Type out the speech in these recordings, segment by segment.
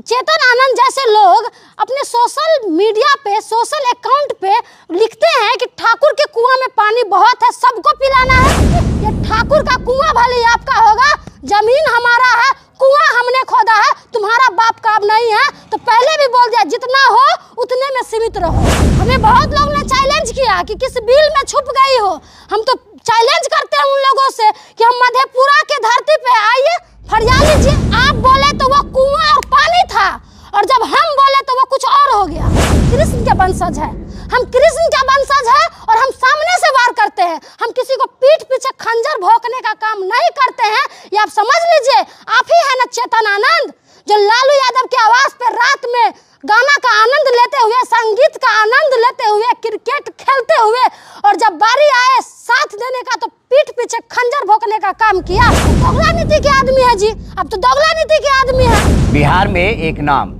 चेतन आनंद जैसे लोग अपने सोशल मीडिया पे सोशल अकाउंट पे लिखते हैं कि ठाकुर के कुआं में पानी बहुत है सबको पिलाना है ये ठाकुर का कुआं भले ही आपका होगा जमीन हमारा है कुआं हमने खोदा है तुम्हारा बाप का अब नहीं है तो पहले भी बोल दिया जितना हो उतने में सीमित रहो हमें बहुत लोग ने चैलेंज किया कि किस बिल में छुप गई हो हम तो चैलेंज करते हैं उन लोगों से कि हम मधेपुरा के धरती पे आइए फरियाली जी आप बोले तो वो कुआं और पानी वंशज है हम कृष्ण का वंशज है और हम सामने से वार करते हैं हम किसी को पीठ पीछे खंजर भोंकने का काम नहीं करते हैं ये आप समझ लीजिए आप ही है ना चेतन आनंद जो लालू यादव की आवाज पे रात में गाना का आनंद लेते हुए संगीत का आनंद लेते हुए क्रिकेट खेलते हुए और जब बारी आए साथ देने का तो पीठ पीछे खंजर भोंकने का काम किया दोगला नीति के आदमी है जी अब तो दोगला नीति के आदमी है तो बिहार में एक नाम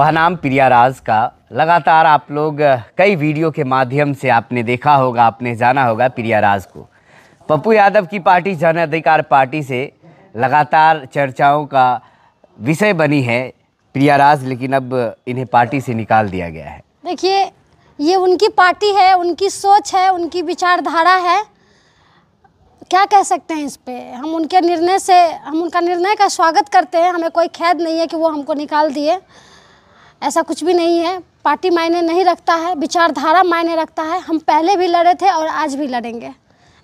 वह नाम प्रिया राज का लगातार आप लोग कई वीडियो के माध्यम से आपने देखा होगा आपने जाना होगा प्रिया राज को पप्पू यादव की पार्टी जन अधिकार पार्टी से लगातार चर्चाओं का विषय बनी है प्रिया राज लेकिन अब इन्हें पार्टी से निकाल दिया गया है देखिए ये उनकी पार्टी है उनकी सोच है उनकी विचारधारा है क्या कह सकते हैं इस पर हम उनके निर्णय से हम उनका निर्णय का स्वागत करते हैं हमें कोई खैद नहीं है कि वो हमको निकाल दिए ऐसा कुछ भी नहीं है पार्टी मायने नहीं रखता है विचारधारा मायने रखता है हम पहले भी लड़े थे और आज भी लड़ेंगे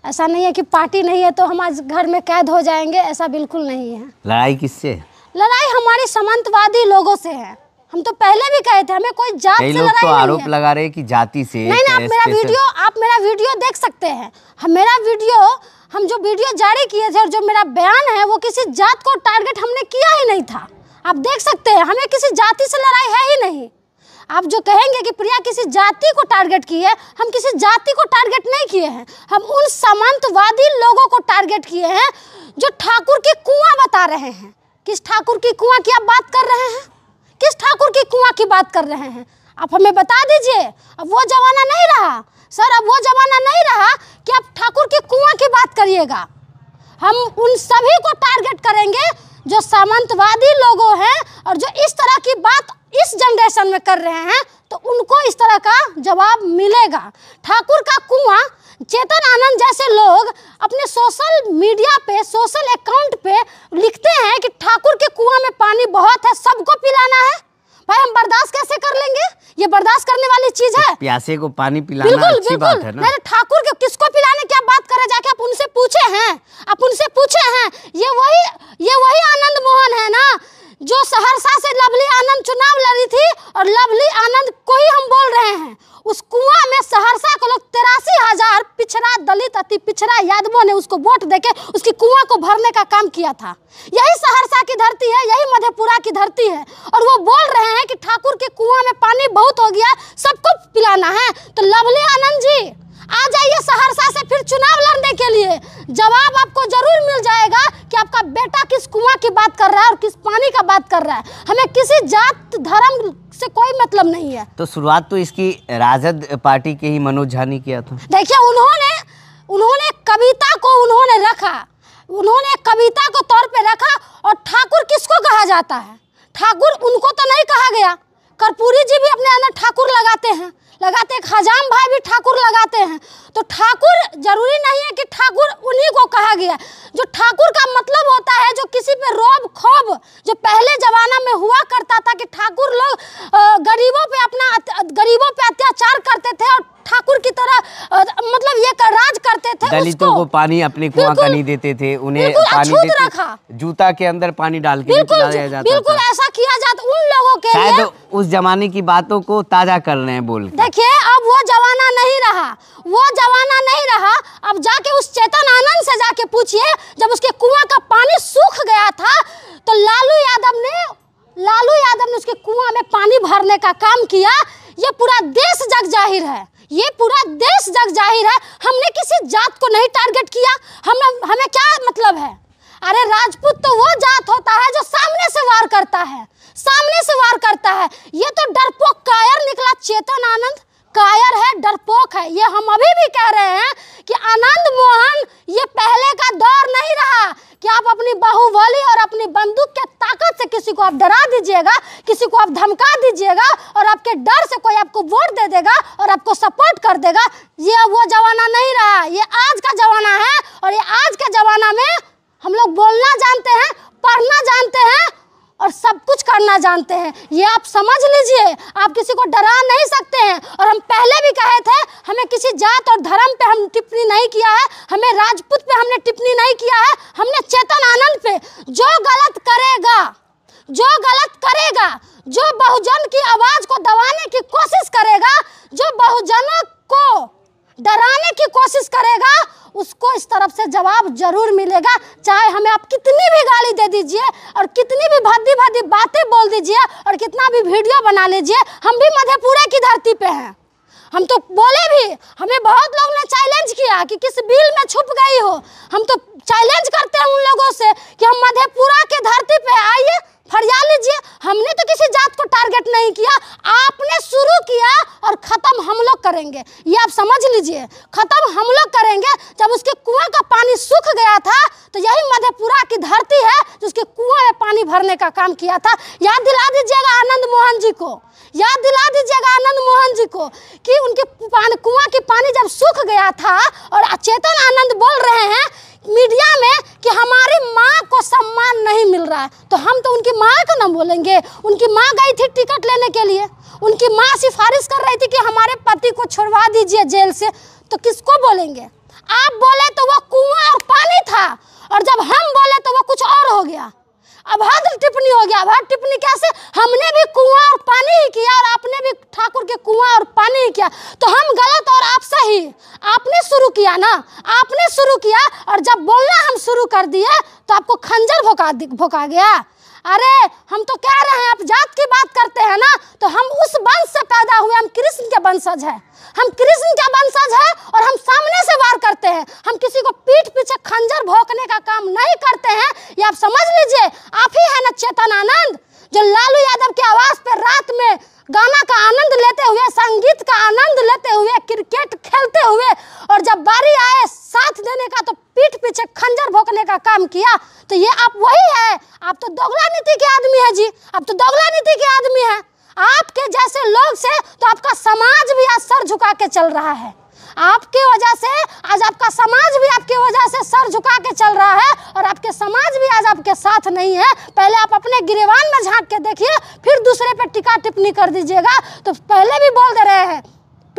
ऐसा नहीं है कि पार्टी नहीं है तो हम आज घर में कैद हो जाएंगे ऐसा बिल्कुल नहीं है लड़ाई किससे लड़ाई हमारे समंतवादी लोगों से है हम तो पहले भी कहे थे हमें कोई जात से लोग तो आरोप लगा रहे कि जाति से नहीं नहीं आप मेरा वीडियो आप मेरा वीडियो देख सकते हैं हम मेरा वीडियो हम जो वीडियो जारी किए थे और जो मेरा बयान है वो किसी जात को टारगेट हमने किया ही नहीं था आप देख सकते हैं हमें किसी जाति से लड़ाई है ही नहीं आप जो कहेंगे कि प्रिया किसी जाति को टारगेट की है हम किसी जाति को टारगेट नहीं किए हैं हम उन सामंतवादी लोगों को टारगेट किए हैं जो ठाकुर की कुआं बता रहे हैं किस ठाकुर की कुआं की आप बात कर रहे हैं किस ठाकुर की कुआं की बात कर रहे हैं आप हमें बता दीजिए अब वो जमाना नहीं रहा सर अब वो जमाना नहीं रहा कि आप ठाकुर की कुआं की बात करिएगा हम उन सभी को टारगेट करेंगे जो सामंतवादी लोगों हैं और जो इस तरह की बात इस जनरेशन में कर रहे हैं तो उनको इस तरह का जवाब मिलेगा ठाकुर का कुआं चेतन आनंद जैसे लोग अपने सोशल मीडिया पे सोशल अकाउंट पे लिखते हैं कि ठाकुर के कुआं में पानी बहुत है सबको पिलाना है ये बर्दाश्त करने वाली चीज है प्यासे को पानी पिलाना बिल्कुल, अच्छी बिल्कुल, बात है ना ठाकुर के किसको पिलाने क्या बात करे जाके आप उनसे पूछे हैं आप उनसे पूछे हैं ये वही ये वही आनंद मोहन है ना जो सहरसा से लवली आनंद चुनाव लड़ी थी और लवली आनंद को ही हम बोल रहे हैं उस कुआ में सहरसा को लोग तिरासी हजार पिछड़ा दलित अति पिछड़ा यादवों ने उसको वोट देके उसकी कुआ को भरने का काम किया था यही सहरसा की धरती है यही मधेपुरा की धरती है और वो बोल रहे हैं कि ठाकुर के कुआ में पानी बहुत हो गया सबको पिलाना है तो लवली आनंद जी आ जाइए सहरसा से फिर चुनाव लड़ने के लिए जवाब आपको जरूर मिल जाएगा कि आपका बेटा किस कुआं की बात कर रहा है और किस पानी का बात कर रहा है हमें किसी जात धर्म से कोई मतलब नहीं है तो शुरुआत तो इसकी राजद पार्टी के ही मनोज झा ने किया था देखिए उन्होंने उन्होंने कविता को उन्होंने रखा उन्होंने कविता को तौर पे रखा और ठाकुर किसको कहा जाता है ठाकुर उनको तो नहीं कहा गया कर्पूरी जी भी अपने अंदर ठाकुर लगाते हैं लगाते खजाम भाई भी ठाकुर लगाते हैं तो ठाकुर जरूरी नहीं है कि ठाकुर उन्हीं को कहा गया जो ठाकुर का मतलब होता है जो किसी पे रोब खोब जो पहले जमाना में हुआ करता था कि ठाकुर लोग गरीबों पे अपना गरीबों पे अत्याचार करते थे और ठाकुर की तरह मतलब ये कर, राज करते थे दलितों को पानी अपने कुआं का नहीं देते थे उन्हें पानी देते रखा जूता के अंदर पानी डाल के बिल्कुल ऐसा किया जाता उन लोगों के लिए उस जमाने की बातों को ताजा कर रहे हैं बोल देखिए अब वो जमाना नहीं रहा वो जमाना नहीं रहा अब जाके उस चेतन आनंद से जाके पूछिए जब उसके कुआं का पानी सूख गया था तो लालू यादव ने लालू यादव ने उसके कुआं में पानी भरने का काम किया ये पूरा देश जग जाहिर है ये पूरा देश जग जाहिर है हमने किसी जात को नहीं टारगेट किया हम हमें क्या मतलब है अरे राजपूत तो वो जात होता है जो सामने से वार करता है सामने से वार करता है ये तो डरपोक कायर निकला चेतन आनंद कायर है डरपोक है ये हम अभी भी कह रहे हैं कि आनंद मोहन ये पहले का दौर नहीं रहा कि आप अपनी बाहुबली और अपनी बंदूक के ताकत से किसी को आप डरा दीजिएगा किसी को आप धमका दीजिएगा और आपके डर से कोई आपको वोट दे देगा और आपको सपोर्ट कर देगा ये वो जमाना नहीं रहा ये आज का जमाना है और ये आज के जमाना में हम लोग बोलना जानते हैं पढ़ना जानते हैं और सब कुछ करना जानते हैं ये आप समझ लीजिए आप किसी को डरा नहीं सकते हैं और हम पहले भी कहे थे हमें किसी जात और धर्म पे हम टिप्पणी नहीं किया है हमें राजपूत पे हमने टिप्पणी नहीं किया है हमने चेतन आनंद पे जो गलत करेगा जो गलत करेगा जो बहुजन की आवाज को दबाने की कोशिश करेगा जो बहुजनों को डराने की कोशिश करेगा उसको इस तरफ से जवाब जरूर मिलेगा चाहे हमें आप कितनी भी गाली दे दीजिए और कितनी भी भद्दी भद्दी बातें बोल दीजिए और कितना भी वीडियो बना लीजिए हम भी मधेपुरा की धरती पे हैं हम तो बोले भी हमें बहुत लोग ने चैलेंज किया कि किस बिल में छुप गई हो हम तो चैलेंज करते हैं उन लोगों से कि हम मधेपुरा के धरती पे आइए फरिया लीजिए हमने तो किसी जात को टारगेट नहीं किया आपने शुरू किया और ख़त्म हम लोग करेंगे ये आप समझ लीजिए ख़त्म हम लोग करेंगे जब उसके कुआं का पानी सूख गया था तो यही मधेपुरा की धरती है जो उसके कुआं में पानी भरने का काम किया था याद दिला दीजिएगा आनंद मोहन जी को याद दिला दीजिएगा आनंद मोहन जी को कि उनके कुआं के पानी जब सूख गया था और अचेतन आनंद बोल रहे हैं मीडिया में कि हमारी माँ को सम्मान नहीं मिल रहा है तो हम तो उनकी माँ को ना बोलेंगे उनकी माँ गई थी टिकट लेने के लिए उनकी माँ सिफारिश कर रही थी कि हमारे पति को छुड़वा दीजिए जेल से तो किसको बोलेंगे आप बोले तो वह कुआं और पानी था और जब हम बोले तो वह कुछ और हो गया अभद्र टिप्पणी हो गया अभद्र टिप्पणी कैसे हमने भी कुआं और पानी ही किया और आपने ठाकुर के कुआं और पानी किया तो हम गलत और आप सही आपने शुरू किया ना आपने शुरू किया और जब बोलना हम शुरू कर दिए तो आपको खंजर भोका भोका गया अरे हम तो कह रहे हैं आप जात की बात करते हैं ना तो हम उस वंश से पैदा हुए हम कृष्ण के वंशज हैं हम कृष्ण के वंशज हैं और हम सामने से वार करते हैं हम किसी को पीठ पीछे खंजर भोंकने का काम नहीं करते हैं ये आप समझ लीजिए आप ही है ना चेतन आनंद जो लालू यादव के आवाज पर रात में गाना का आनंद लेते हुए संगीत का आनंद लेते हुए क्रिकेट खेलते हुए और जब बारी आए साथ देने का तो पीठ पीछे खंजर भोकने का काम किया तो ये आप वही है आप तो दोगला नीति के आदमी है जी आप तो दोगला नीति के आदमी है आपके जैसे लोग से तो आपका समाज भी आज सर झुका के चल रहा है आपकी वजह से आज आपका समाज भी आपकी वजह से सर झुका के चल रहा है और आपके समाज भी आज आपके साथ नहीं है पहले आप अपने गिरेवान में झांक के देखिए फिर दूसरे पे टिका टिप्पणी कर दीजिएगा तो पहले भी बोल दे रहे हैं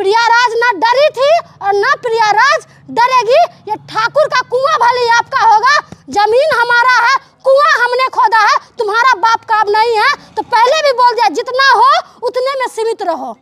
प्रियाराज ना डरी थी और ना प्रियाराज डरेगी ये ठाकुर का कुआं भले आपका होगा जमीन हमारा है कुआं हमने खोदा है तुम्हारा बाप का अब नहीं है तो पहले भी बोल दिया जितना हो उतने में सीमित रहो